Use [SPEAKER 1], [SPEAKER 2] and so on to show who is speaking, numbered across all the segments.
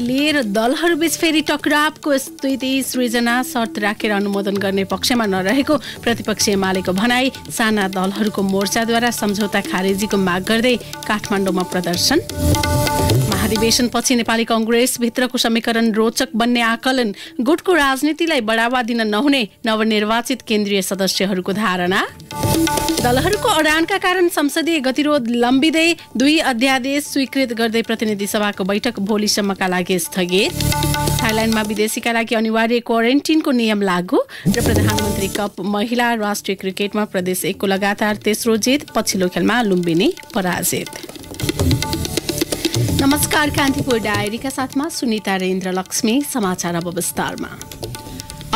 [SPEAKER 1] लिएर दलहरूबीच फेरि टकरावको स्थिति सृजना शर्त राखेर अनुमोदन गर्ने पक्षमा नरहेको प्रतिपक्ष एमालेको भनाई साना दलहरूको मोर्चाद्वारा सम्झौता खारेजीको माग गर्दै काठमाडौँमा प्रदर्शन अधिवेशनपछि नेपाली कङ्ग्रेसभित्रको समीकरण रोचक बन्ने आकलन गुटको राजनीतिलाई बढावा दिन नहुने नवनिर्वाचित केन्द्रीय सदस्यहरूको धारणा दलहरूको अडानका कारण संसदीय गतिरोध लम्बिँदै दुई अध्यादेश स्वीकृत गर्दै प्रतिनिधि सभाको बैठक भोलिसम्मका लागि स्थगित थाइल्यान्डमा विदेशीका लागि अनिवार्य क्वारेन्टिनको नियम लागू र प्रधानमन्त्री कप महिला राष्ट्रिय क्रिकेटमा प्रदेश एकको लगातार तेस्रो जित पछिल्लो खेलमा लुम्बिनी पराजित नमस्कार कान्तिपुर डायरीका साथमा सुनिता रेन्द्र लक्ष्मी समाचार अब विस्तारमा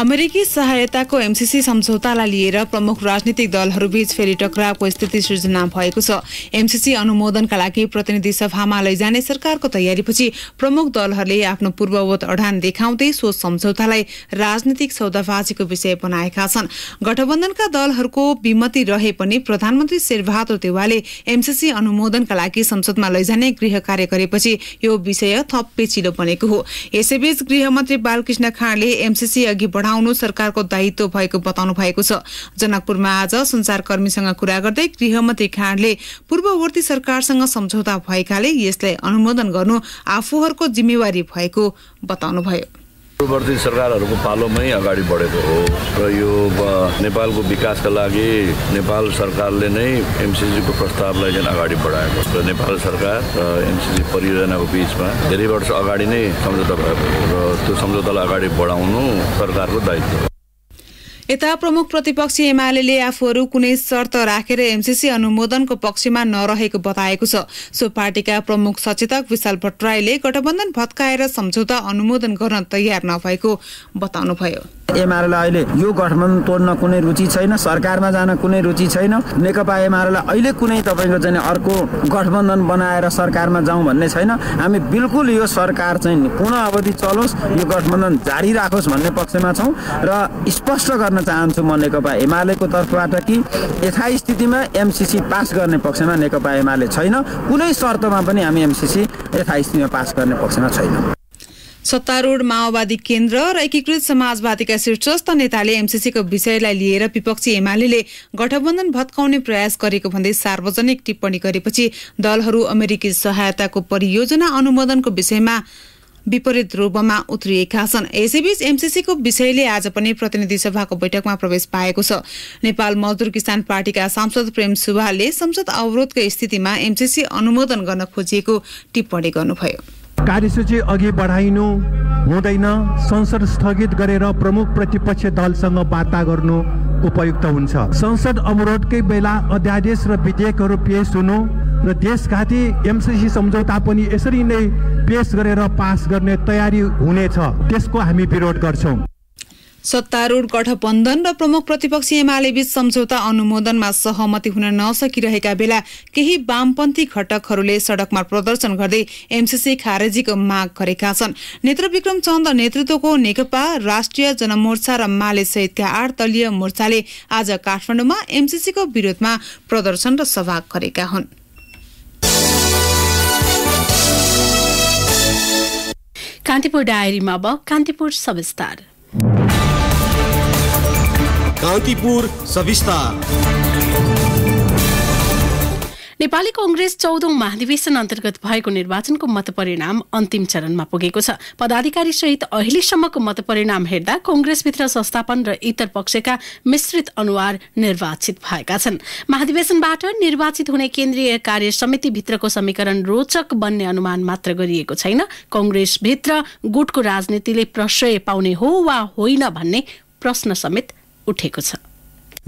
[SPEAKER 2] अमेरिकी सहायताको एमसिसी सम्झौतालाई लिएर प्रमुख राजनीतिक दलहरूबीच फेरि टक्रावको स्थिति सृजना भएको छ एमसिसी अनुमोदनका लागि प्रतिनिधि सभामा लैजाने सरकारको तयारीपछि प्रमुख दलहरूले आफ्नो पूर्ववत अडान देखाउँदै सो सम्झौतालाई राजनीतिक सौदाबाजीको विषय बनाएका छन् गठबन्धनका दलहरूको विमति रहे पनि प्रधानमन्त्री शेरबहादुर देवालले एमसिसी अनुमोदनका लागि संसदमा लैजाने गृह कार्य गरेपछि यो विषय थप पेचिलो बनेको हो यसैबीच गृहमन्त्री बालकृष्ण खाँडले एमसिसी अघि बढाउनु सरकारको दायित्व भएको बताउनु भएको छ जनकपुरमा आज संचारकर्मीसँग कुरा गर्दै गृहमन्त्री खाँडले पूर्ववर्ती सरकारसँग सम्झौता भएकाले यसलाई अनुमोदन गर्नु आफूहरूको जिम्मेवारी भएको बताउनुभयो
[SPEAKER 3] पूर्ववर्ती सरकारहरूको पालोमै अगाडि बढेको हो र यो नेपालको विकासका लागि नेपाल सरकारले नै एमसिसीको प्रस्तावलाई चाहिँ अगाडि बढाएको र नेपाल सरकार र एमसिसी परियोजनाको बिचमा धेरै वर्ष अगाडि नै सम्झौता भएको हो र त्यो सम्झौतालाई अगाडि बढाउनु सरकारको दायित्व हो
[SPEAKER 2] यता प्रमुख प्रतिपक्षी एमाले आफूहरू कुनै शर्त राखेर एमसिसी अनुमोदनको पक्षमा नरहेको बताएको छ सो पार्टीका प्रमुख सचेतक विशाल भट्टराईले गठबन्धन भत्काएर सम्झौता अनुमोदन गर्न तयार नभएको बताउनुभयो एमाले अहिले यो गठबन्धन तोड्न कुनै रुचि छैन सरकारमा जान कुनै रुचि छैन नेकपा एमआरएलाई अहिले कुनै तपाईँको चाहिँ अर्को गठबन्धन बनाएर सरकारमा जाउँ भन्ने छैन हामी बिल्कुल यो सरकार चाहिँ पूर्ण अवधि चलोस् यो गठबन्धन जारी राखोस् भन्ने पक्षमा छौँ र स्पष्ट गर्न गर्न चाहन्छु म नेकपा एमालेको तर्फबाट कि यथास्थितिमा एमसिसी पास गर्ने पक्षमा नेकपा एमाले छैन कुनै शर्तमा पनि हामी एमसिसी यथास्थितिमा पास गर्ने पक्षमा छैनौँ सत्तारूढ माओवादी केन्द्र र एकीकृत समाजवादीका शीर्षस्थ नेताले एमसिसीको विषयलाई लिएर विपक्षी एमाले गठबन्धन भत्काउने प्रयास गरेको भन्दै सार्वजनिक टिप्पणी गरेपछि दलहरू अमेरिकी सहायताको परियोजना अनुमोदनको विषयमा विपरीत रूपमा उत्रिएका छन् यसैबीच एमसिसीको विषयले आज पनि प्रतिनिधि सभाको बैठकमा प्रवेश पाएको छ नेपाल मजदुर किसान पार्टीका सांसद प्रेम सुभाले संसद अवरोधको स्थितिमा एमसिसी अनुमोदन गर्न खोजिएको टिप्पणी गर्नुभयो
[SPEAKER 3] कार्यसूची अघि बढाइनु हुँदैन संसद स्थगित गरेर प्रमुख प्रतिपक्ष दलसँग वार्ता गर्नु उपयुक्त हुन्छ संसद अवरोधकै बेला अध्यादेश र विधेयकहरू पेस हुनु र देशघाती एमसिसी सम्झौता पनि यसरी नै पेस गरेर पास गर्ने तयारी हुनेछ त्यसको हामी विरोध गर्छौँ
[SPEAKER 2] सत्तारूढ़ गठबन्धन र प्रमुख प्रतिपक्षी एमाले बीच सम्झौता अनुमोदनमा सहमति हुन नसकिरहेका बेला केही वामपन्थी घटकहरूले सड़कमा प्रदर्शन गर्दै एमसीसी खारेजीको माग गरेका छन् नेत्र विक्रम चन्द नेतृत्वको नेकपा राष्ट्रिय जनमोर्चा र माले सहितका आठ दलीय मोर्चाले आज काठमाडौँमा एमसीसीको विरोधमा प्रदर्शन र सभा गरेका हुन्
[SPEAKER 1] कान्तिपुर डायरीमा अब कान्तिपुर सविस्तार
[SPEAKER 3] कान्तिपुर सविस्तार
[SPEAKER 1] नेपाली कंग्रेस चौधौं महाधिवेशन अन्तर्गत भएको निर्वाचनको मतपरिणाम अन्तिम चरणमा पुगेको छ पदाधिकारी सहित अहिलेसम्मको मतपरिणाम हेर्दा कंग्रेसभित्र संस्थापन र इतर पक्षका मिश्रित अनुहार निर्वाचित भएका छन् महाधिवेशनबाट निर्वाचित हुने केन्द्रीय कार्य समितिभित्रको समीकरण रोचक बन्ने अनुमान मात्र गरिएको छैन कंग्रेसभित्र गुटको राजनीतिले प्रश्रय पाउने हो वा होइन भन्ने प्रश्न समेत उठेको छ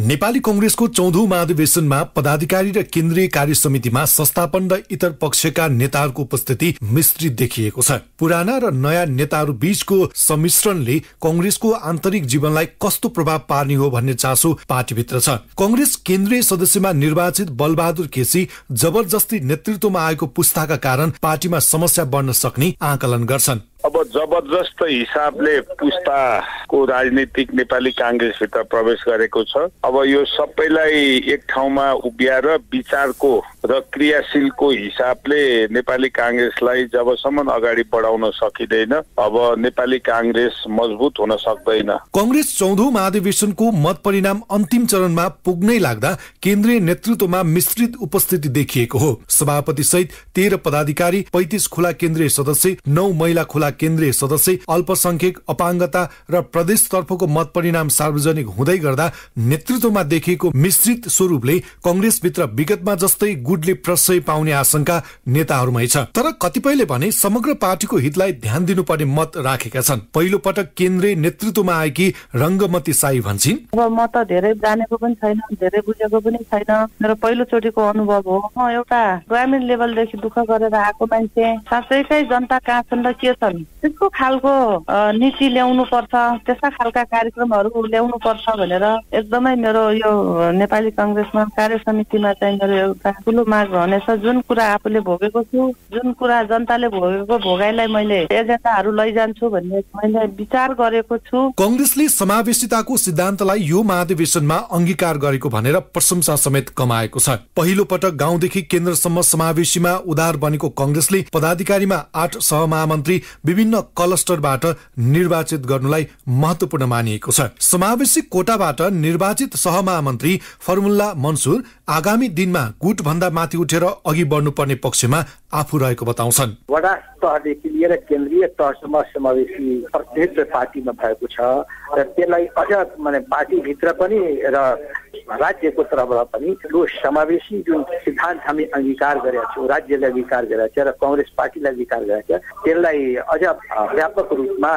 [SPEAKER 3] नेपाली कङ्ग्रेसको चौधौँ महाधिवेशनमा पदाधिकारी र केन्द्रीय कार्य समितिमा संस्थापन र इतर पक्षका नेताहरूको उपस्थिति मिश्रित देखिएको छ पुराना र नयाँ नेताहरू बीचको सम्मिश्रणले कङ्ग्रेसको आन्तरिक जीवनलाई कस्तो प्रभाव पार्ने हो भन्ने चासो पार्टीभित्र छ कङ्ग्रेस केन्द्रीय सदस्यमा निर्वाचित बलबहादुर केसी जबरजस्ती नेतृत्वमा आएको पुस्ताका कारण पार्टीमा समस्या बढ्न सक्ने आकलन गर्छन् अब जबरजस्त हिसाबले पुस्ताको राजनीतिक नेपाली काङ्ग्रेसभित्र प्रवेश गरेको छ अब यो सबैलाई एक ठाउँमा उभ्याएर विचारको र क्रियाशीलको हिसाबले नेपाली काङ्ग्रेसलाई जबसम्म अगाडि बढाउन सकिँदैन अब नेपाली काङ्ग्रेस मजबुत हुन सक्दैन कङ्ग्रेस चौधौँ महाधिवेशनको मत परिणाम अन्तिम चरणमा पुग्नै लाग्दा केन्द्रीय नेतृत्वमा मिश्रित उपस्थिति देखिएको हो सभापति सहित तेह्र पदाधिकारी पैतिस खुला केन्द्रीय सदस्य नौ महिला खुला जिल्ला केन्द्रीय सदस्य अल्पसंख्यक अपाङ्गता र प्रदेश तर्फको मत परिणाम सार्वजनिक हुँदै गर्दा नेतृत्वमा देखिएको मिश्रित स्वरूपले कंग्रेसभित्र विगतमा जस्तै गुटले प्रशय पाउने आशंका नेताहरूमै छ तर कतिपयले भने समग्र पार्टीको हितलाई ध्यान दिनुपर्ने मत राखेका छन् पहिलो पटक केन्द्रीय नेतृत्वमा आएकी रङ्गमती साई भन्छन्
[SPEAKER 2] अब म त धेरै जानेको पनि छैन धेरै बुझेको पनि छैन मेरो पहिलोचोटिको अनुभव हो म एउटा ग्रामीण लेभलदेखि दुःख गरेर आएको मान्छे साँच्चैकै जनता कहाँ छन् र के छन् त्यस्तो खालको नीति ल्याउनु पर्छ त्यस्ता खालका कार्यक्रमहरू ल्याउनु पर्छ भनेर एकदमै मेरो यो नेपाली कङ्ग्रेसमा कार्य समितिमा चाहिँ मेरो एउटा ठुलो माग रहनेछ जुन कुरा आफूले भोगेको छु जुन कुरा जनताले भोगेको भोगाइलाई मैले एजेन्डाहरू लैजान्छु भन्ने मैले विचार गरेको
[SPEAKER 3] छु कङ्ग्रेसले समावेशिताको सिद्धान्तलाई यो महाधिवेशनमा अङ्गीकार गरेको भनेर प्रशंसा समेत कमाएको छ पहिलो पटक गाउँदेखि केन्द्रसम्म समावेशीमा उदार बनेको कङ्ग्रेसले पदाधिकारीमा आठ सहमहामन्त्री विभिन्न क्लस्टरबाट निर्वाचित गर्नुलाई महत्वपूर्ण मानिएको छ समावेशी कोटाबाट निर्वाचित सहमहामन्त्री फर्मुल्ला मन्सुर आगामी दिनमा गुटभन्दा माथि उठेर अघि बढ्नुपर्ने पक्षमा आफू रहेको बताउँछन् वडा तहदेखि लिएर केन्द्रीय तहसम्म समावेशी पार्टीमा भएको छ र त्यसलाई अझ माने पार्टीभित्र पनि र राज्यको तर्फबाट पनि यो समावेशी जुन सिद्धान्त हामी अङ्गीकार गरेका छौँ राज्यले अङ्गीकार गरेका छ र कङ्ग्रेस पार्टीले अङ्गीकार गरेका छ त्यसलाई अझ व्यापक रूपमा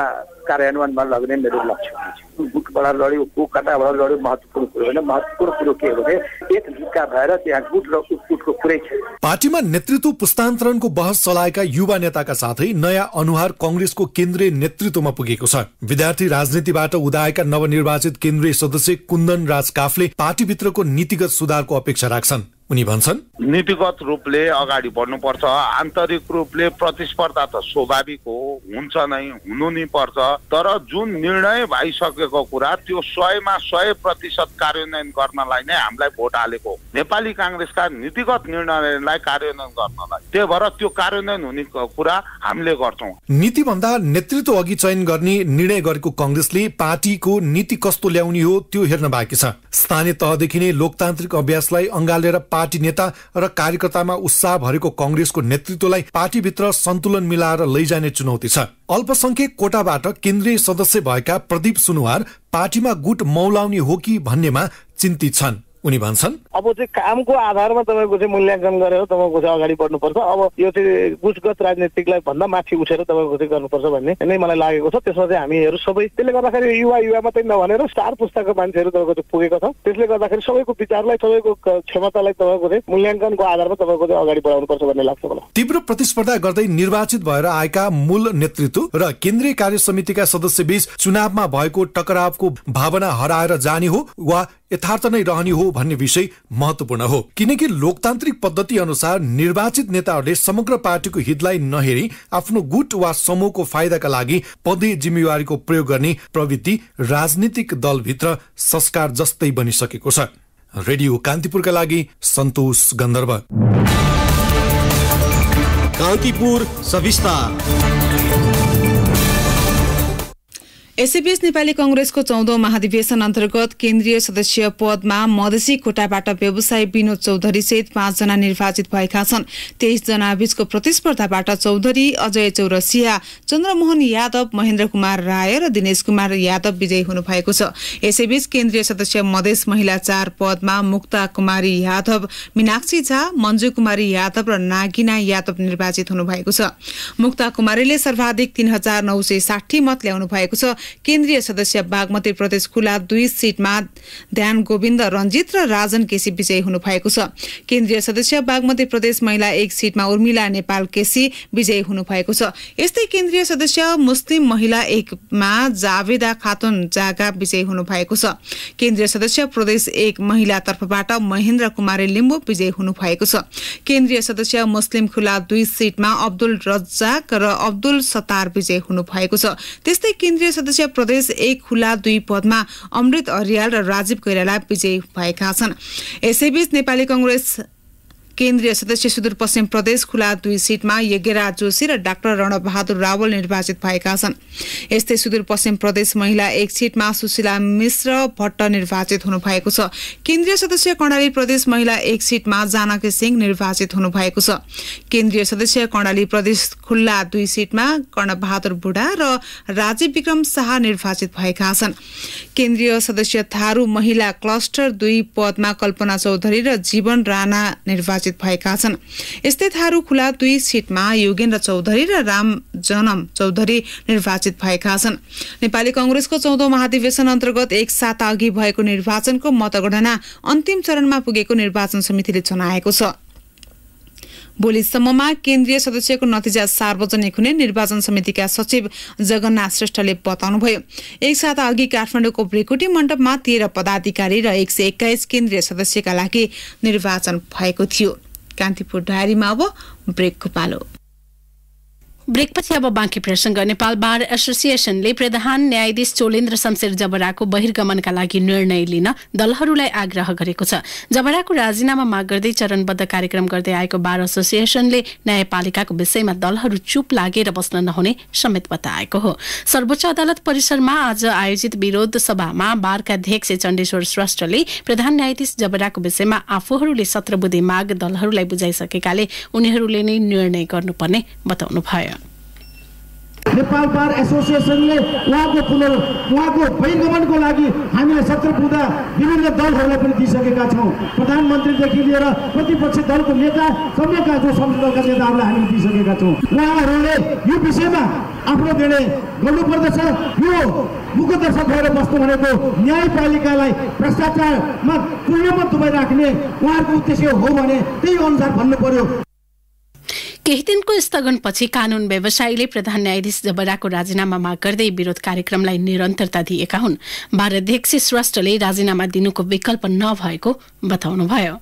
[SPEAKER 3] कार्यान्वयनमा लग्ने मेरो लक्ष्य गुटबाट लड्यो कताबाट लड्यो महत्त्वपूर्ण कुरो होइन महत्त्वपूर्ण कुरो के हो भने एक ढुक्का भएर त्यहाँ गुट र उटकुटको कुरै छ पार्टीमा नेतृत्व पुस्तान्तरणको बहस चलाएका युवा नेताका साथै नयाँ अनुहार कङ्ग्रेसको केन्द्रीय नेतृत्वमा पुगेको छ विद्यार्थी राजनीतिबाट उदाएका नवनिर्वाचित केन्द्रीय सदस्य कुन्दन राज काफले पार्टीभित्रको नीतिगत सुधारको अपेक्षा राख्छन् उनी भन्छन् नीतिगत रूपले अगाडि बढ्नुपर्छ आन्तरिक रूपले प्रतिस्पर्धा त स्वाभाविक हो हुन्छ नै हुनु नै पर्छ तर जुन निर्णय भइसकेको कुरा त्यो सयमा सय प्रतिशत कार्यान्वयन गर्नलाई नै हामीलाई भोट हालेको नेपाली काङ्ग्रेसका नीतिगत निर्णयलाई कार्यान्वयन गर्नलाई त्यही भएर त्यो कार्यान्वयन हुने कुरा हामीले गर्छौँ नीतिभन्दा नेतृत्व अघि चयन गर्ने निर्णय गरेको कङ्ग्रेसले पार्टीको नीति कस्तो ल्याउने हो त्यो हेर्न बाँकी छ स्थानीय तहदेखि नै लोकतान्त्रिक अभ्यासलाई अँगालेर पार्टी नेता र कार्यकर्तामा उत्साह भरेको कंग्रेसको नेतृत्वलाई पार्टीभित्र सन्तुलन मिलाएर लैजाने चुनौती छ अल्पसंख्यक कोटाबाट केन्द्रीय सदस्य भएका प्रदीप सुनुवार पार्टीमा गुट मौलाउने हो कि भन्नेमा चिन्तित छन् उनी भन्छन् अब चाहिँ कामको आधारमा तपाईँको चाहिँ मूल्याङ्कन गरेर तपाईँको चाहिँ अगाडि बढ्नुपर्छ अब यो चाहिँ कुछगत राजनीतिकलाई भन्दा माथि उठेर तपाईँको चाहिँ गर्नुपर्छ भन्ने नै मलाई लागेको छ त्यसमा चाहिँ हामीहरू सबै त्यसले गर्दाखेरि युवा युवा मात्रै नभनेर स्टार पुस्ताको मान्छेहरू तपाईँको चाहिँ पुगेको छ त्यसले गर्दाखेरि सबैको विचारलाई सबैको क्षमतालाई तपाईँको चाहिँ मूल्याङ्कनको आधारमा तपाईँको चाहिँ अगाडि बढाउनुपर्छ भन्ने लाग्छ मलाई तीव्र प्रतिस्पर्धा गर्दै निर्वाचित भएर आएका मूल नेतृत्व र केन्द्रीय कार्य समितिका सदस्य बीच चुनावमा भएको टकरावको भावना हराएर जाने हो वा यथार्थ नै रहने हो भन्ने विषय महत्वपूर्ण हो किनकि लोकतान्त्रिक पद्धति अनुसार निर्वाचित नेताहरूले समग्र पार्टीको हितलाई नहेरी आफ्नो गुट वा समूहको फाइदाका लागि पदे जिम्मेवारीको प्रयोग गर्ने प्रवृत्ति राजनीतिक दलभित्र संस्कार जस्तै बनिसकेको छ रेडियो कान्तिपुरका लागि सन्तोष गन्धर्व कान्तिपुर सविस्तार यसैबीच
[SPEAKER 2] नेपाली कंग्रेसको चौधौं महाधिवेशन अन्तर्गत केन्द्रीय सदस्य पदमा मधेसी कोटाबाट व्यवसायी विनोद चौधरी सहित पाँचजना निर्वाचित भएका छन् तेइसजना बीचको प्रतिस्पर्धाबाट चौधरी अजय चौरसिया चन्द्रमोहन यादव महेन्द्र कुमार राय र दिनेश कुमार यादव विजयी हुनुभएको छ यसैबीच केन्द्रीय सदस्य मधेस महिला चार पदमा मुक्ता कुमारी यादव मीनाक्षी झा मन्जु कुमारी यादव र नागिना यादव निर्वाचित हुनुभएको छ मुक्ता कुमारीले सर्वाधिक तीन हजार नौ सय साठी मत ल्याउनु भएको छ केन्द्रीय सदस्य बागमती प्रदेश खुला दुई सिटमा ध्यान गोविन्द रञ्जित र राजन केसी विजयी भएको छ केन्द्रीय सदस्य बागमती प्रदेश महिला एक सिटमा उर्मिला नेपाल केसी विजयी हुनु भएको छ यस्तै केन्द्रीय सदस्य मुस्लिम महिला एकमा जावेदा खातुन जागा विजयी हुनु भएको छ केन्द्रीय सदस्य प्रदेश एक महिला तर्फबाट महेन्द्र कुमारी लिम्बु विजयी हुनु भएको छ केन्द्रीय सदस्य मुस्लिम खुला दुई सिटमा अब्दुल रज्जाक र अब्दुल सतार विजयी भएको छ त्यस्तै केन्द्रीय सदस्य प्रदेश एक खुला दुई पदमा अमृत अर्याल र राजीव कोइराला विजयी भएका छन् यसैबीच नेपाली कङ्ग्रेस केन्द्रीय सदस्य सुदूरपश्चिम प्रदेश खुला दुई सिटमा यज्ञराज जोशी र डाक्टर रणबहादुर रावल निर्वाचित भएका छन् यस्तै सुदूरपश्चिम प्रदेश महिला एक सिटमा सुशीला मिश्र भट्ट निर्वाचित हुनुभएको छ केन्द्रीय सदस्य कर्णाली प्रदेश महिला एक सिटमा जानकी सिंह निर्वाचित हुनुभएको छ केन्द्रीय सदस्य कर्णाली प्रदेश खुल्ला दुई सिटमा कर्णबहादुर बुढा र राजीव विक्रम शाह निर्वाचित भएका छन् केन्द्रीय सदस्य थारू महिला क्लस्टर दुई पदमा कल्पना चौधरी र जीवन राणा निर्वाचित पराजित भएका छन् यस्तै थारू खुला दुई सिटमा योगेन्द्र चौधरी र राम जनम चौधरी निर्वाचित भएका छन् नेपाली कङ्ग्रेसको चौधौँ महाधिवेशन अन्तर्गत एक साता अघि भएको निर्वाचनको मतगणना अन्तिम चरणमा पुगेको निर्वाचन समितिले जनाएको छ भोलिसम्ममा केन्द्रीय सदस्यको नतिजा सार्वजनिक हुने निर्वाचन समितिका सचिव जगन्नाथ श्रेष्ठले बताउनुभयो एक साता अघि काठमाडौँको भ्रिकुटी मण्डपमा तेह्र पदाधिकारी र एक सय एक्काइस केन्द्रीय सदस्यका लागि निर्वाचन भएको थियो कान्तिपुर डायरीमा अब ब्रेकको पालो
[SPEAKER 1] ब्रेकपछि अब बाँकी प्रसङ्ग नेपाल बार एसोसिएसनले प्रधान न्यायाधीश चोलेन्द्र शमशेर जबराको बहिर्गमनका लागि निर्णय लिन दलहरूलाई आग्रह गरेको छ जबराको राजीनामा माग गर्दै चरणबद्ध कार्यक्रम गर्दै आएको बार एसोसिएसनले न्यायपालिकाको विषयमा दलहरू चुप लागेर बस्न नहुने समेत बताएको हो सर्वोच्च अदालत परिसरमा आज आयोजित विरोध सभामा बारका अध्यक्ष चण्डेश्वर श्रेष्ठले प्रधान न्यायाधीश जबराको विषयमा आफूहरूले सत्र बुधे माग दलहरूलाई बुझाइसकेकाले उनीहरूले नै निर्णय गर्नुपर्ने बताउनुभयो
[SPEAKER 3] नेपाल बार एसोसिएसनले उहाँको पुनर् उहाँको बहिर्गमनको लागि हामीले सत्र पुग्दा विभिन्न दलहरूलाई पनि दिइसकेका छौँ प्रधानमन्त्रीदेखि लिएर प्रतिपक्षी दलको नेता सबैका जो संसदका नेताहरूलाई हामीले दिइसकेका छौँ उहाँहरूले यो विषयमा आफ्नो निर्णय गर्नुपर्दछ यो मुखदर्शक भएर बस्नु भनेको न्यायपालिकालाई भ्रष्टाचारमा तुल्यमा दुबै राख्ने उहाँहरूको उद्देश्य हो भने त्यही अनुसार भन्नु पर्यो
[SPEAKER 1] केही दिनको स्थगनपछि कानून व्यवसायीले प्रधान न्यायाधीश जबराको राजीनामा माग गर्दै विरोध कार्यक्रमलाई निरन्तरता दिएका हुन् भारत श्रेष्ठले राजीनामा दिनुको विकल्प नभएको बताउनुभयो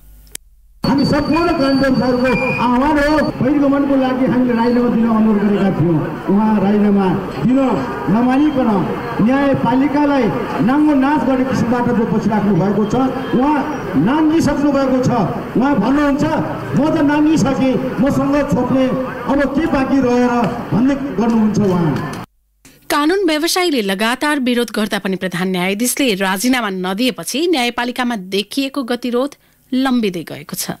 [SPEAKER 3] हामी सम्पूर्ण कार्यक्रमहरूको आह्वान हो पहिलोगमनको लागि हामीले राजीनामा दिन अनुरोध गरेका थियौँ उहाँ राजीनामा दिन नमानिकन न्यायपालिकालाई नाङ्गो नाच गर्ने किसिमबाट जो बसिराख्नु भएको छ उहाँ नाम लिइसक्नु भएको छ उहाँ भन्नुहुन्छ म त नाम लिइसकेँ मसँग छोप्ने अब के बाँकी रहेर भन्ने गर्नुहुन्छ उहाँ
[SPEAKER 1] कानुन व्यवसायीले लगातार विरोध गर्दा पनि प्रधान न्यायाधीशले राजीनामा नदिएपछि न्यायपालिकामा देखिएको गतिरोध लम्बिँदै गएको छ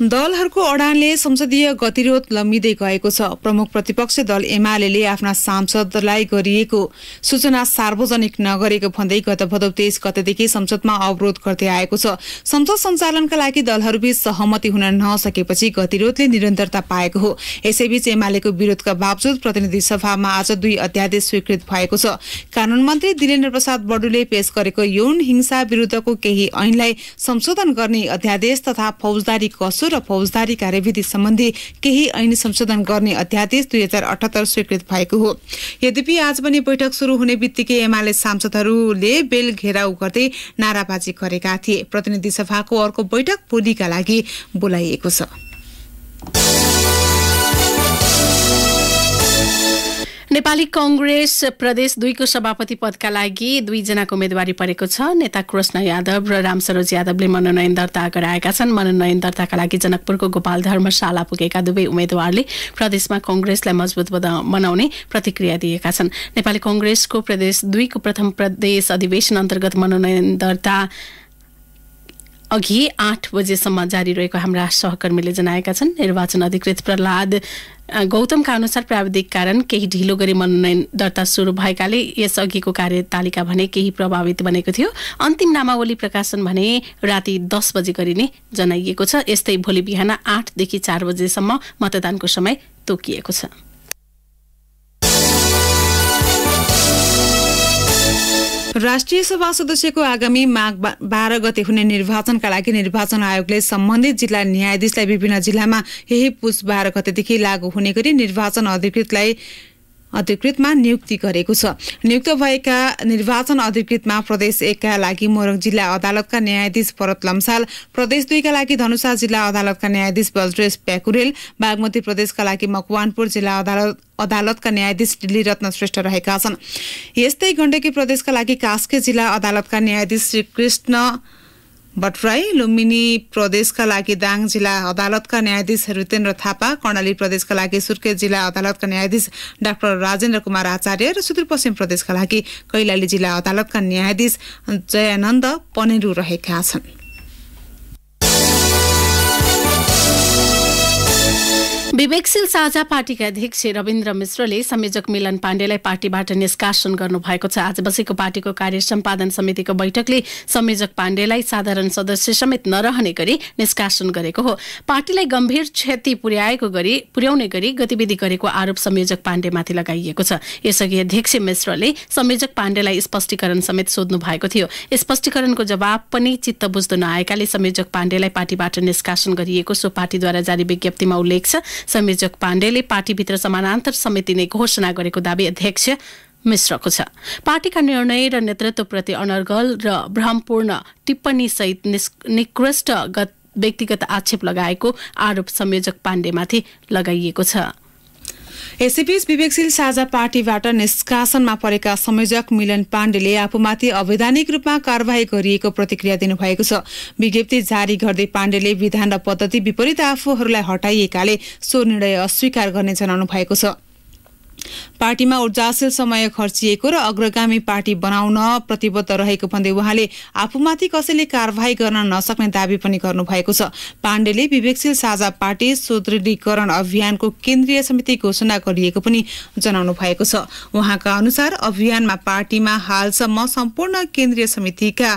[SPEAKER 2] दलहरूको अडानले संसदीय गतिरोध लम्बिँदै गएको छ प्रमुख प्रतिपक्ष दल एमाले आफ्ना सांसदलाई गरिएको सूचना सार्वजनिक नगरेको भन्दै गत भदौ तेइस गतेदेखि संसदमा अवरोध गर्दै आएको छ संसद सञ्चालनका लागि दलहरूबीच सहमति हुन नसकेपछि गतिरोधले निरन्तरता पाएको हो यसैबीच एमालेको विरोधका बावजुद प्रतिनिधि सभामा आज दुई अध्यादेश स्वीकृत भएको छ कानून मन्त्री दिलेन्द्र प्रसाद बडुले पेश गरेको यौन हिंसा विरुद्धको केही ऐनलाई संशोधन गर्ने अध्यादेश तथा फौजदारी कसुर र फौजदारी कार्यविधि सम्बन्धी केही ऐन संशोधन गर्ने अध्यादेश दुई हजार अठहत्तर स्वीकृत भएको हो यद्यपि आज पनि बैठक सुरु हुने बित्तिकै एमाले सांसदहरूले बेल घेराउ गर्दै नाराबाजी गरेका थिए प्रतिनिधि सभाको अर्को बैठक
[SPEAKER 1] भोलिका लागि बोलाइएको छ नेपाली कङ्ग्रेस प्रदेश दुईको सभापति पदका लागि दुईजनाको उम्मेदवारी परेको छ नेता कृष्ण यादव र राम सरोज यादवले मनोनयन दर्ता गराएका छन् मनोनयन दर्ताका लागि जनकपुरको गोपाल धर्मशाला पुगेका दुवै उम्मेद्वारले प्रदेशमा कङ्ग्रेसलाई मजबुत बनाउने प्रतिक्रिया दिएका छन् नेपाली कङ्ग्रेसको प्रदेश दुईको प्रथम प्रदेश अधिवेशन अन्तर्गत मनोनयन दर्ता अघि आठ बजेसम्म जारी रहेको हाम्रा सहकर्मीले जनाएका छन् निर्वाचन अधिकृत प्रहलाद गौतमका अनुसार प्राविधिक कारण केही ढिलो गरी मनोनयन दर्ता सुरु भएकाले यसअघिको कार्यतालिका भने केही प्रभावित बनेको थियो अन्तिम नामावली प्रकाशन भने राति दस बजे गरिने जनाइएको छ यस्तै भोलि बिहान आठदेखि चार बजेसम्म मतदानको समय तोकिएको छ
[SPEAKER 2] राष्ट्रिय सभा सदस्यको आगामी माघ बाह्र गते हुने निर्वाचनका लागि निर्वाचन आयोगले सम्बन्धित जिल्ला न्यायाधीशलाई विभिन्न जिल्लामा यही पुस बाह्र गतेदेखि लागू हुने गरी निर्वाचन अधिकृतलाई अधिकृतमा नियुक्ति गरेको छ नियुक्त भएका निर्वाचन अधिकृतमा प्रदेश एकका लागि मोरङ जिल्ला अदालतका न्यायाधीश भरत लम्साल प्रदेश दुईका लागि धनुषा जिल्ला अदालतका न्यायाधीश बलद्रेश प्याकुरेल बागमती प्रदेशका लागि मकवानपुर जिल्ला अदालत अदालतका न्यायाधीश दिल्ली रत्न श्रेष्ठ रहेका छन् यस्तै गण्डकी प्रदेशका लागि कास्के जिल्ला अदालतका न्यायाधीश श्री कृष्ण भट्टराई लुम्बिनी प्रदेशका लागि दाङ जिल्ला अदालतका न्यायाधीश रितेन्द्र थापा कर्णाली प्रदेशका लागि सुर्खेत जिल्ला अदालतका न्यायाधीश डाक्टर राजेन्द्र कुमार आचार्य र सुदूरपश्चिम प्रदेशका लागि कैलाली जिल्ला अदालतका न्यायाधीश जयानन्द पनेरू रहेका छन्
[SPEAKER 1] विवेकशील साझा पार्टीका अध्यक्ष रविन्द्र मिश्रले संयोजक मिलन पाण्डेलाई पार्टीबाट निष्कासन गर्नुभएको छ आज बसेको पार्टीको कार्य सम्पादन समितिको बैठकले संयोजक पाण्डेलाई साधारण सदस्य समेत नरहने गरी निष्कासन गरेको हो पार्टीलाई गम्भीर क्षति पुर्याएको गरी पुर्याउने गरी गतिविधि गरेको आरोप संयोजक पाण्डेमाथि लगाइएको छ यसअघि अध्यक्ष मिश्रले संयोजक पाण्डेलाई स्पष्टीकरण समेत सोध्नु भएको थियो स्पष्टीकरणको जवाब पनि चित्त बुझ्दो नआएकाले संयोजक पाण्डेलाई पार्टीबाट निष्कासन गरिएको सो पार्टीद्वारा जारी विज्ञप्तिमा उल्लेख छ संयोजक पाण्डेले पार्टीभित्र समानान्तर समिति नै घोषणा गरेको दावी अध्यक्ष मिश्रको छ पार्टीका निर्णय र नेतृत्वप्रति अनर्गल र भ्रमपूर्ण सहित निकृष्ट व्यक्तिगत आक्षेप लगाएको आरोप संयोजक पाण्डेमाथि लगाइएको छ यसैबीच विवेकशील साझा पार्टीबाट निष्कासनमा परेका संयोजक मिलन पाण्डेले
[SPEAKER 2] आफूमाथि अवैधानिक रूपमा कार्यवाही गरिएको प्रतिक्रिया दिनुभएको छ विज्ञप्ति जारी गर्दै पाण्डेले विधान र पद्धति विपरीत आफूहरूलाई हटाइएकाले सो निर्णय अस्वीकार गर्ने जनाउनु भएको छ पार्टीमा ऊर्जाशील समय खर्चिएको र अग्रगामी पार्टी बनाउन प्रतिबद्ध रहेको भन्दै उहाँले आफूमाथि कसैले कारवाही गर्न नसक्ने दावी पनि गर्नुभएको छ पाण्डेले विवेकशील साझा पार्टी सुदृढीकरण अभियानको केन्द्रीय समिति घोषणा गरिएको पनि जनाउनु भएको छ उहाँका अनुसार अभियानमा पार्टीमा हालसम्म सम्पूर्ण केन्द्रीय समितिका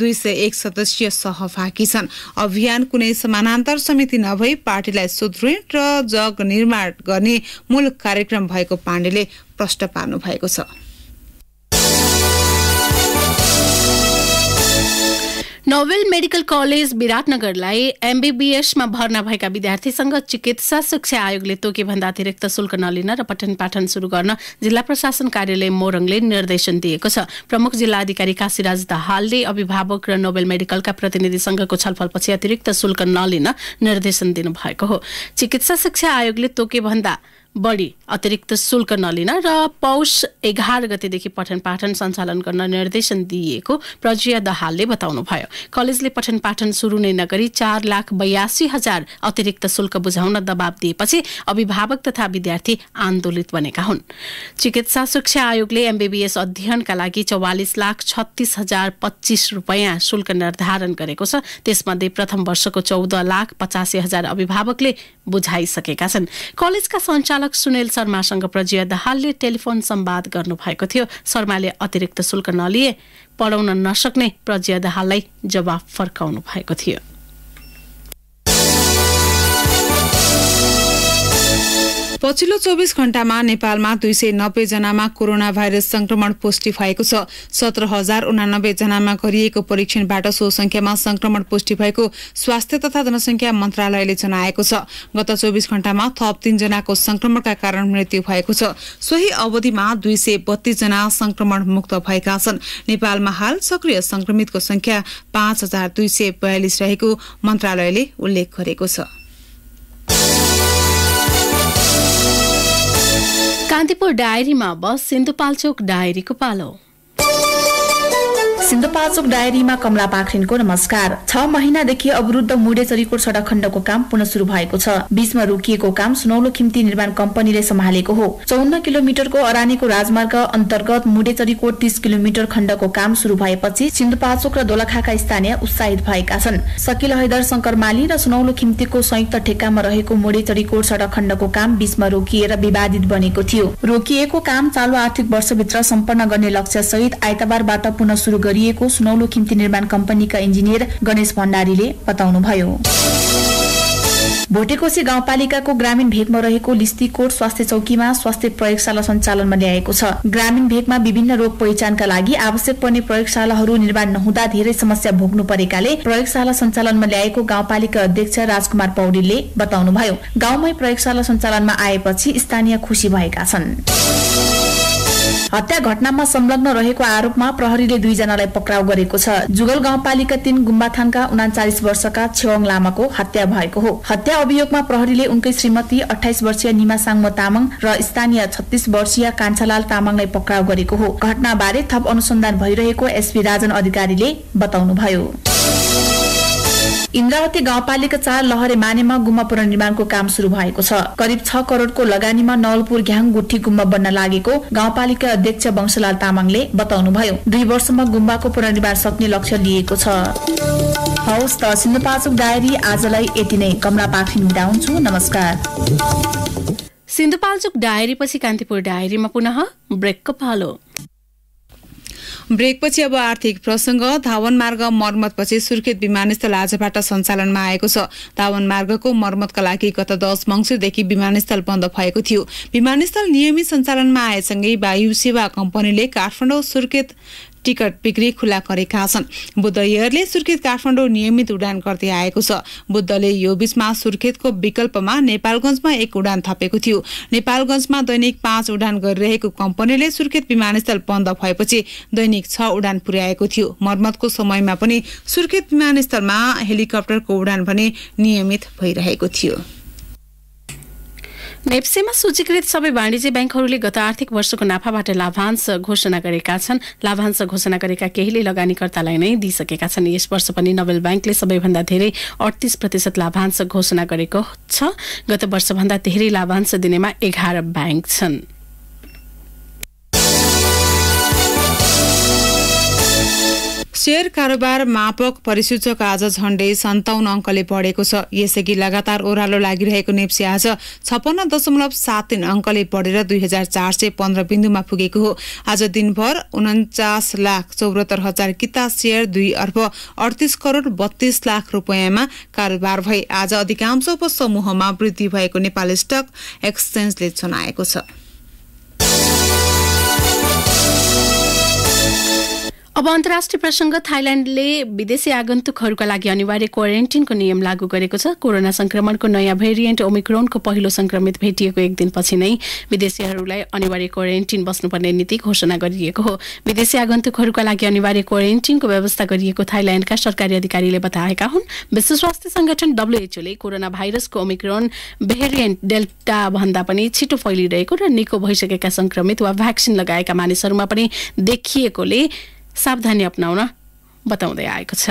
[SPEAKER 2] दुई सय एक सदस्यीय सहभागी छन् अभियान कुनै समानान्तर समिति नभई पार्टीलाई सुदृढ र जग निर्माण गर्ने मूल कार्यक्रम भएको पाण्डेले प्रष्ट पार्नु भएको छ
[SPEAKER 1] नोबेल मेडिकल कलेज विराटनगरलाई एमबीबीएसमा भर्ना भएका विद्यार्थीसँग चिकित्सा शिक्षा आयोगले तोकेभन्दा अतिरिक्त शुल्क नलिन र पठन पाठन सुरु गर्न जिल्ला प्रशासन कार्यालय मोरङले निर्देशन दिएको छ प्रमुख जिल्ला अधिकारी काशीराज दाहालले अभिभावक र नोबेल मेडिकलका प्रतिनिधि संघको छलफलपछि अतिरिक्त शुल्क नलिन निर्देशन दिनुभएको हो चिकित्सा शिक्षा आयोगले तोकेभन्दा बढी अतिरिक्त शुल्क नलिन र पौष एघार गतेदेखि पठन पाठन सञ्चालन गर्न निर्देशन दिइएको प्रज्या दहालले बताउनुभयो कलेजले पठन पाठन सुरु नै नगरी चार लाख बयासी हजार अतिरिक्त शुल्क बुझाउन दबाब दिएपछि अभिभावक तथा विद्यार्थी आन्दोलित बनेका हुन् चिकित्सा शिक्षा आयोगले एमबीबीएस अध्ययनका लागि चौवालिस लाख छत्तिस हजार पच्चिस रुपियाँ शुल्क निर्धारण गरेको छ त्यसमध्ये प्रथम वर्षको चौध लाख पचासी हजार अभिभावकले बुझाइसकेका छन् कलेजका सञ्चालक सञ्चालक सुनिल शर्मासँग प्रजिया दाहालले टेलिफोन सम्वाद गर्नुभएको थियो शर्माले अतिरिक्त शुल्क नलिए पढाउन नसक्ने प्रजिया दाहाललाई जवाफ फर्काउनु भएको थियो पछिल्लो चौबिस
[SPEAKER 2] घण्टामा नेपालमा दुई सय नब्बे जनामा कोरोना भाइरस संक्रमण पुष्टि भएको छ सत्र हजार उनानब्बे जनामा गरिएको परीक्षणबाट सो संख्यामा संक्रमण पुष्टि भएको स्वास्थ्य तथा जनसंख्या मन्त्रालयले जनाएको छ गत चौबिस घण्टामा थप तीनजनाको संक्रमणका कारण मृत्यु भएको छ सोही अवधिमा दुई सय बत्तीस जना संक्रमण मुक्त भएका छन् नेपालमा हाल सक्रिय संक्रमितको संख्या पाँच हजार दुई सय बयालिस रहेको मन्त्रालयले
[SPEAKER 1] उल्लेख गरेको छ
[SPEAKER 4] कान्तिपुर डायरीमा बस सिन्धुपाल्चोक डायरीको पालो सिन्धुपाल्चोक डायरीमा कमला पाखरिनको नमस्कार छ महिनादेखि अवरुद्ध चरीकोट सडक खण्डको काम पुनः सुरु भएको छ बीचमा रोकिएको काम सुनौलो खिम्ती निर्माण कम्पनीले सम्हालेको हो चौन्न किलोमिटरको अरानीको राजमार्ग अन्तर्गत चरीकोट तीस किलोमिटर खण्डको काम सुरु भएपछि सिन्धुपाल्चोक र दोलखाका स्थानीय उत्साहित भएका छन् सकिल हैदर शङ्कर माली र सुनौलो खिम्तीको संयुक्त ठेक्कामा रहेको चरीकोट सडक खण्डको काम बीचमा रोकिएर विवादित बनेको थियो रोकिएको काम चालु आर्थिक वर्षभित्र सम्पन्न गर्ने लक्ष्य सहित आइतबारबाट पुनः सुरु गरियो गरिएको सुनौलो किम्ती निर्माण कम्पनीका इन्जिनियर गणेश भण्डारीले बताउनुभयो भोटेकोसी गाउँपालिकाको ग्रामीण भेगमा रहेको लिस्तीकोट स्वास्थ्य चौकीमा स्वास्थ्य प्रयोगशाला सञ्चालनमा ल्याएको छ ग्रामीण भेगमा विभिन्न रोग पहिचानका लागि आवश्यक पर्ने प्रयोगशालाहरू निर्माण नहुँदा धेरै समस्या भोग्नु परेकाले प्रयोगशाला सञ्चालनमा ल्याएको गाउँपालिका अध्यक्ष राजकुमार पौडेलले बताउनुभयो गाउँमै प्रयोगशाला सञ्चालनमा आएपछि स्थानीय खुसी भएका छन् हत्या घटनामा संलग्न रहेको आरोपमा प्रहरीले दुईजनालाई पक्राउ गरेको छ जुगल गाउँपालिका तीन गुम्बाथाङका उनाचालिस वर्षका छेवाङ लामाको हत्या भएको हो हत्या अभियोगमा प्रहरीले उनकै श्रीमती अठाइस वर्षीय निमा साङ्मो तामाङ र स्थानीय छत्तीस वर्षीय कान्छालाल तामाङलाई पक्राउ गरेको हो घटनाबारे थप अनुसन्धान भइरहेको एसपी राजन अधिकारीले बताउनुभयो इन्द्रावती गाउँपालिका चार लहरे मानेमा गुम्बा पुनर्निर्माणको काम शुरू भएको छ करिब छ करोड़को लगानीमा नवलपुर घ्याङ गुठी गुम्बा बन्न लागेको गाउँपालिका अध्यक्ष वंशलाल तामाङले बताउनुभयो दुई वर्षमा गुम्बाको पुनर्निर्माण सक्ने लक्ष्य लिएको छ हौस् त सिन्धुपाल्चोक डायरी आजलाई यति नै कमला पाखिन बिदाउँछु नमस्कार सिन्धुपाल्चोक
[SPEAKER 1] डायरी पछि कान्तिपुर डायरीमा पुनः ब्रेकको पालो ब्रेकपछि
[SPEAKER 2] अब आर्थिक प्रसङ्ग धावन मार्ग मर्मतपछि सुर्खेत विमानस्थल आजबाट सञ्चालनमा आएको छ धावन मार्गको मर्मतका लागि गत दस मङ्सिरदेखि विमानस्थल बन्द भएको थियो विमानस्थल नियमित सञ्चालनमा आएसँगै वायु सेवा कम्पनीले काठमाडौँ सुर्खेत टिकट बिक्री खुल्ला गरेका छन् बुद्ध एयरले सुर्खेत काठमाडौँ नियमित उडान गर्दै आएको छ बुद्धले यो बीचमा सुर्खेतको विकल्पमा नेपालगञ्जमा एक उडान थपेको थियो नेपालगञ्जमा दैनिक पाँच उडान गरिरहेको कम्पनीले सुर्खेत विमानस्थल बन्द भएपछि दैनिक छ उडान पुर्याएको थियो मर्मतको समयमा पनि सुर्खेत विमानस्थलमा हेलिकप्टरको उडान भने नियमित भइरहेको थियो
[SPEAKER 1] नेप्सेमा सूचीकृत सबै वाणिज्य ब्याङ्कहरूले गत आर्थिक वर्षको नाफाबाट लाभांश घोषणा गरेका छन् लाभांश घोषणा गरेका केहीले लगानीकर्तालाई नै दिइसकेका छन् यस वर्ष पनि नोबेल ब्याङ्कले सबैभन्दा धेरै अडतिस प्रतिशत लाभांश घोषणा गरेको छ गत वर्षभन्दा धेरै लाभांश दिनेमा एघार ब्याङ्क छन्
[SPEAKER 2] सेयर कारोबार मापक परिसूचक आज झण्डै सन्ताउन्न अङ्कले बढेको छ यसअघि लगातार ओह्रालो लागिरहेको नेप्सी आज छप्पन्न दशमलव सात तिन अङ्कले बढेर दुई हजार चार सय पन्ध्र बिन्दुमा पुगेको हो आज दिनभर उन्चास लाख चौरात्तर हजार किता सेयर दुई अर्ब अडतिस करोड बत्तीस लाख रुपियाँमा कारोबार भए आज अधिकांश उपसमूहमा वृद्धि भएको नेपाल स्टक एक्सचेन्जले जनाएको
[SPEAKER 1] छ अब अन्तर्राष्ट्रिय प्रसङ्ग थाइल्यान्डले विदेशी आगन्तुकहरूका लागि अनिवार्य क्वारेन्टिनको नियम लागू गरेको छ कोरोना संक्रमणको नयाँ भेरिएन्ट ओमिक्रोनको पहिलो संक्रमित भेटिएको एक दिनपछि नै विदेशीहरूलाई अनिवार्य क्वारेन्टिन बस्नुपर्ने नीति घोषणा गरिएको हो विदेशी आगन्तुकहरूका लागि अनिवार्य क्वारेन्टिनको व्यवस्था गरिएको थाइल्याण्डका सरकारी अधिकारीले बताएका हुन् विश्व स्वास्थ्य संगठन डब्लुएचओले कोरोना भाइरसको ओमिक्रोन भेरिएन्ट डेल्टा भन्दा पनि छिटो फैलिरहेको र निको भइसकेका संक्रमित वा भ्याक्सिन लगाएका मानिसहरूमा पनि देखिएकोले सावधानी अप्नाउन बताउँदै आएको छ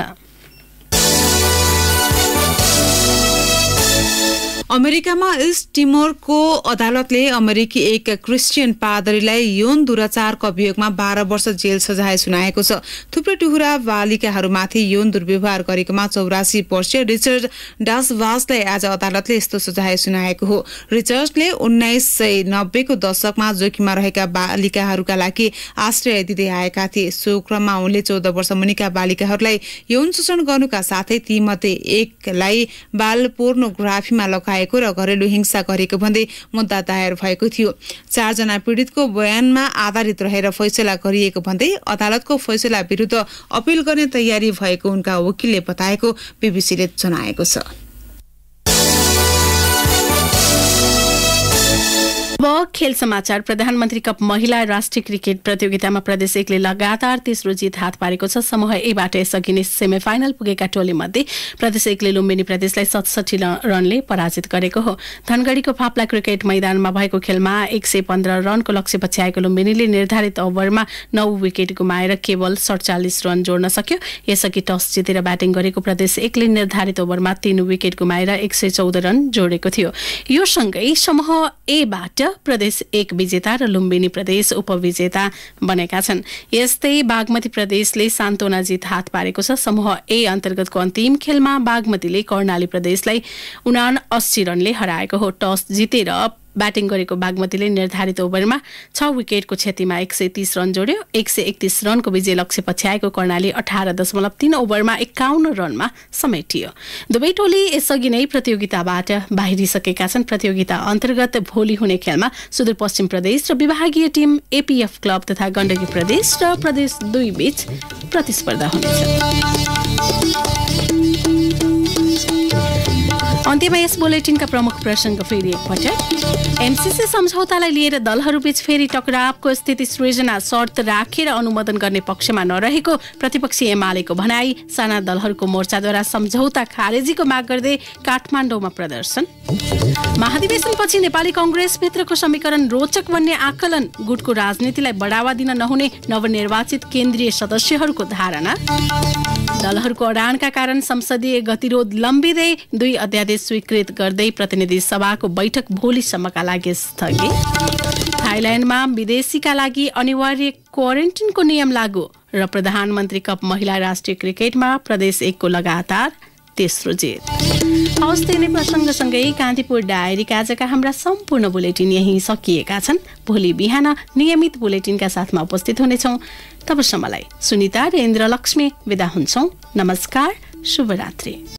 [SPEAKER 1] अमेरिकामा इस्ट टिमोरको अदालतले अमेरिकी
[SPEAKER 2] एक क्रिस्चियन पादरीलाई यौन दुराचारको अभियोगमा बाह्र वर्ष जेल सजाय सुनाएको छ थुप्रै टुहुरा बालिकाहरूमाथि यौन दुर्व्यवहार गरेकोमा चौरासी वर्षीय रिचर्ड डासवासलाई आज अदालतले यस्तो सजाय सुनाएको हो रिचर्डले उन्नाइस सय नब्बेको दशकमा जोखिममा रहेका बालिकाहरूका लागि आश्रय दिँदै आएका थिए सो क्रममा उनले चौध वर्ष मुनिका बालिकाहरूलाई यौन शोषण गर्नुका साथै तीमध्ये एकलाई बाल पोर्नोग्राफीमा लगाए भएको र घरेलु हिंसा गरेको भन्दै मुद्दा दायर भएको थियो चारजना पीडितको बयानमा आधारित रहेर फैसला गरिएको भन्दै अदालतको फैसला विरुद्ध अपिल गर्ने तयारी भएको उनका वकिलले बताएको बिबिसीले जनाएको छ
[SPEAKER 1] खेल समाचार प्रधानमन्त्री कप महिला राष्ट्रिय क्रिकेट प्रतियोगितामा प्रदेश एकले लगातार तेस्रो जित हात पारेको छ समूह एबाट यसअघि नै सेमी फाइनल पुगेका टोली मध्ये प्रदेश एकले लुम्बिनी प्रदेशलाई सतसठी रनले पराजित गरेको हो धनगढीको फाप्ला क्रिकेट मैदानमा भएको खेलमा एक सय पन्ध्र रनको लक्ष्य पछ्याएको लुम्बिनीले निर्धारित ओभरमा नौ विकेट गुमाएर केवल सडचालिस रन जोड्न सक्यो यसअघि टस जितेर ब्याटिङ गरेको प्रदेश एकले निर्धारित ओभरमा तीन विकेट गुमाएर एक सय चौध रन जोडेको थियो यो सँगै समूह एबाट प्रदेश एक विजेता र लुम्बिनी प्रदेश उपविजेता बनेका छन् यस्तै बागमती प्रदेशले सान्तोना जित हात पारेको छ समूह ए अन्तर्गतको अन्तिम खेलमा बागमतीले कर्णाली प्रदेशलाई उना अस्सी रनले हराएको हो टस जितेर ब्याटिङ गरेको बागमतीले निर्धारित ओभरमा छ विकेटको क्षतिमा एक सय तीस रन जोड्यो एक सय एकतिस रनको विजय लक्ष्य पछ्याएको कर्णाली अठार दशमलव तीन ओभरमा एकाउन्न रनमा समेटियो दुवै टोली यसअघि नै प्रतियोगिताबाट बाहिरिसकेका छन् प्रतियोगिता अन्तर्गत भोलि हुने खेलमा सुदूरपश्चिम प्रदेश र विभागीय टिम एपिएफ क्लब तथा गण्डकी प्रदेश र प्रदेश दुई बीच प्रतिस्पर्धा हुनेछ अन्त्यमा यस बुलेटिनका प्रमुख प्रसङ्ग फेरि एकपटक एमसिसी सम्झौतालाई लिएर दलहरूबीच फेरि टकरावको स्थिति सृजना शर्त राखेर अनुमोदन गर्ने पक्षमा नरहेको प्रतिपक्षी एमालेको भनाई साना दलहरूको मोर्चाद्वारा सम्झौता खारेजीको माग गर्दै काठमाडौँमा प्रदर्शन महाधिवेशनपछि नेपाली कङ्ग्रेसभित्रको समीकरण रोचक बन्ने आकलन गुटको राजनीतिलाई बढावा दिन नहुने नवनिर्वाचित केन्द्रीय सदस्यहरूको धारणा दलहरूको अडानका कारण संसदीय गतिरोध लम्बिँदै दुई अध्यादेश निर्णयले स्वीकृत गर्दै प्रतिनिधि सभाको बैठक भोलिसम्मका लागि स्थगित थाइल्यान्डमा विदेशीका लागि अनिवार्य क्वारेन्टिनको नियम लागू र प्रधानमन्त्री कप महिला राष्ट्रिय क्रिकेटमा प्रदेश एकको लगातार तेस्रो जित हवस् त्यही प्रसङ्गसँगै कान्तिपुर डायरीका आजका हाम्रा सम्पूर्ण बुलेटिन यहीँ सकिएका छन् भोलि बिहान नियमित बुलेटिनका साथमा उपस्थित हुनेछौँ तबसम्मलाई सुनिता र इन्द्रलक्ष्मी विदा हुन्छौँ नमस्कार शुभरात्री